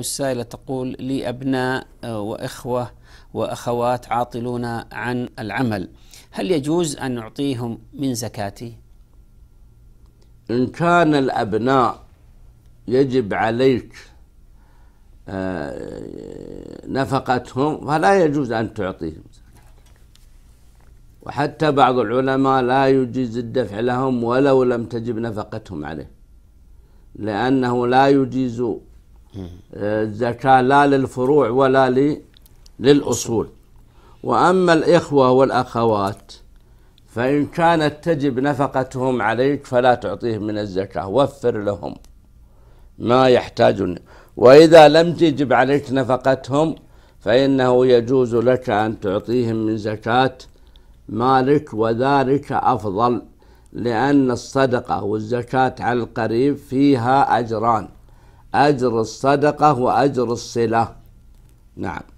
السائلة تقول لي أبناء آه، وإخوة وأخوات عاطلون عن العمل هل يجوز أن نعطيهم من زكاتي؟ إن كان الأبناء يجب عليك آه، نفقتهم فلا يجوز أن تعطيهم وحتى بعض العلماء لا يجيز الدفع لهم ولو لم تجب نفقتهم عليه لأنه لا يجيز الزكاة لا للفروع ولا للأصول وأما الإخوة والأخوات فإن كانت تجب نفقتهم عليك فلا تعطيهم من الزكاة وفر لهم ما يحتاجون وإذا لم تجب عليك نفقتهم فإنه يجوز لك أن تعطيهم من زكاة مالك وذلك أفضل لأن الصدقة والزكاة على القريب فيها أجران أجر الصدقة وأجر الصلة نعم